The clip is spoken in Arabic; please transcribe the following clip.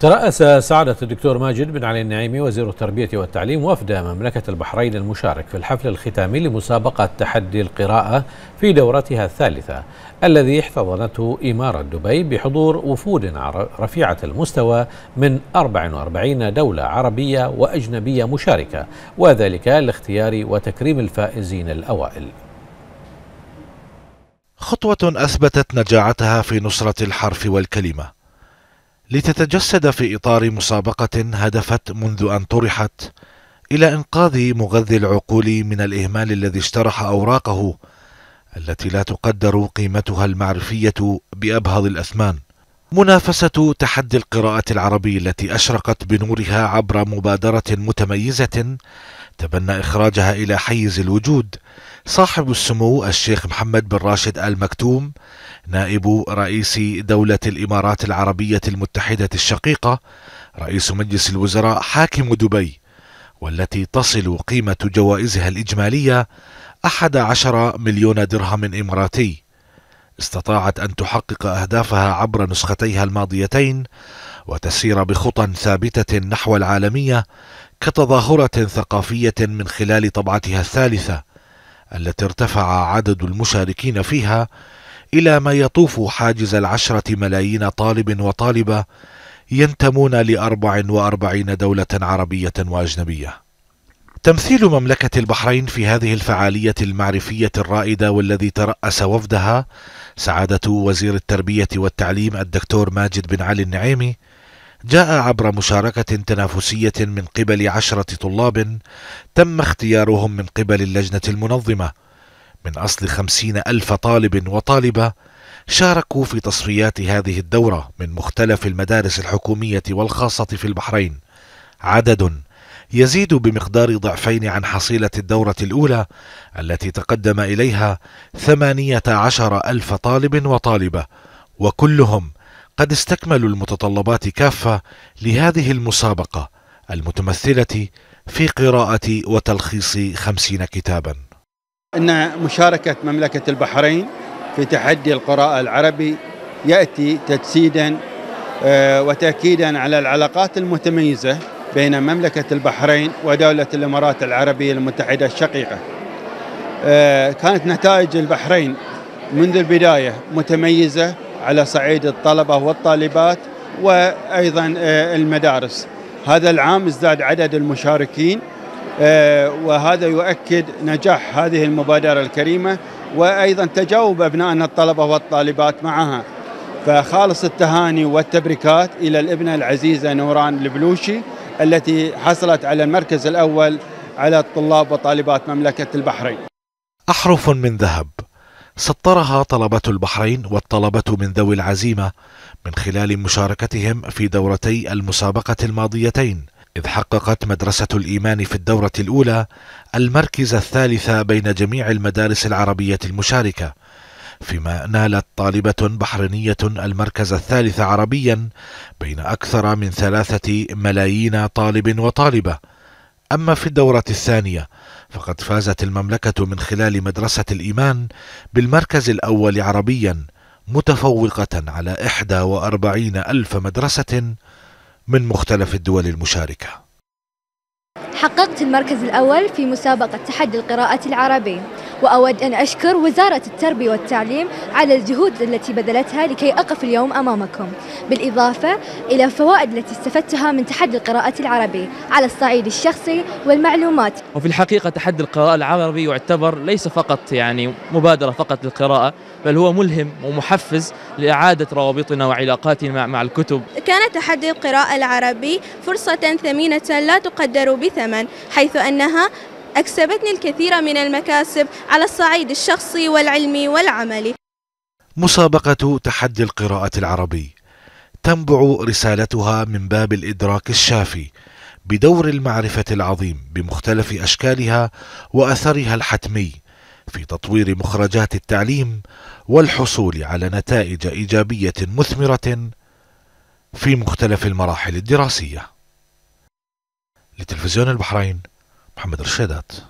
ترأس سعادة الدكتور ماجد بن علي النعيمي وزير التربية والتعليم وفد مملكة البحرين المشارك في الحفل الختامي لمسابقة تحدي القراءة في دورتها الثالثة الذي احتضنته إمارة دبي بحضور وفود رفيعة المستوى من 44 دولة عربية وأجنبية مشاركة وذلك لاختيار وتكريم الفائزين الأوائل خطوة أثبتت نجاعتها في نصرة الحرف والكلمة لتتجسد في إطار مسابقة هدفت منذ أن طرحت إلى إنقاذ مغذي العقول من الإهمال الذي اجترح أوراقه التي لا تقدر قيمتها المعرفية بأبهض الأثمان منافسة تحدي القراءة العربي التي أشرقت بنورها عبر مبادرة متميزة تبنى إخراجها إلى حيز الوجود صاحب السمو الشيخ محمد بن راشد آل مكتوم نائب رئيس دولة الإمارات العربية المتحدة الشقيقة رئيس مجلس الوزراء حاكم دبي والتي تصل قيمة جوائزها الإجمالية 11 مليون درهم إماراتي استطاعت أن تحقق أهدافها عبر نسختيها الماضيتين وتسير بخطى ثابتة نحو العالمية كتظاهرة ثقافية من خلال طبعتها الثالثة التي ارتفع عدد المشاركين فيها إلى ما يطوف حاجز العشرة ملايين طالب وطالبة ينتمون لأربع وأربعين دولة عربية وأجنبية تمثيل مملكة البحرين في هذه الفعالية المعرفية الرائدة والذي ترأس وفدها سعادة وزير التربية والتعليم الدكتور ماجد بن علي النعيمي جاء عبر مشاركة تنافسية من قبل عشرة طلاب تم اختيارهم من قبل اللجنة المنظمة من أصل خمسين ألف طالب وطالبة شاركوا في تصفيات هذه الدورة من مختلف المدارس الحكومية والخاصة في البحرين عدد يزيد بمقدار ضعفين عن حصيلة الدورة الأولى التي تقدم إليها ثمانية عشر ألف طالب وطالبة وكلهم قد استكملوا المتطلبات كافة لهذه المسابقة المتمثلة في قراءة وتلخيص خمسين كتابا إن مشاركة مملكة البحرين في تحدي القراءة العربي يأتي تجسيدا آه، وتأكيدا على العلاقات المتميزة بين مملكة البحرين ودولة الإمارات العربية المتحدة الشقيقة آه، كانت نتائج البحرين منذ البداية متميزة على صعيد الطلبة والطالبات وأيضا آه، المدارس هذا العام ازداد عدد المشاركين آه، وهذا يؤكد نجاح هذه المبادرة الكريمة وأيضا تجاوب أبنائنا الطلبة والطالبات معها فخالص التهاني والتبريكات إلى الابنة العزيزة نوران البلوشي التي حصلت على المركز الأول على الطلاب وطالبات مملكة البحرين أحرف من ذهب سطرها طلبة البحرين والطلبة من ذوي العزيمة من خلال مشاركتهم في دورتي المسابقة الماضيتين إذ حققت مدرسة الإيمان في الدورة الأولى المركز الثالث بين جميع المدارس العربية المشاركة فيما نالت طالبة بحرينية المركز الثالث عربيا بين أكثر من ثلاثة ملايين طالب وطالبة أما في الدورة الثانية فقد فازت المملكة من خلال مدرسة الإيمان بالمركز الأول عربيا متفوقة على 41 ألف مدرسة من مختلف الدول المشاركة حققت المركز الأول في مسابقة تحدي القراءة العربي وأود أن أشكر وزارة التربية والتعليم على الجهود التي بذلتها لكي أقف اليوم أمامكم بالإضافة إلى الفوائد التي استفدتها من تحدي القراءة العربي على الصعيد الشخصي والمعلومات وفي الحقيقة تحدي القراءة العربي يعتبر ليس فقط يعني مبادرة فقط للقراءة بل هو ملهم ومحفز لإعادة روابطنا وعلاقاتنا مع الكتب كان تحدي القراءة العربي فرصة ثمينة لا تقدر بثمن حيث أنها أكسبتني الكثير من المكاسب على الصعيد الشخصي والعلمي والعملي مسابقة تحدي القراءة العربي تنبع رسالتها من باب الإدراك الشافي بدور المعرفة العظيم بمختلف أشكالها وأثرها الحتمي في تطوير مخرجات التعليم والحصول على نتائج إيجابية مثمرة في مختلف المراحل الدراسية لتلفزيون البحرين محمد رشيدات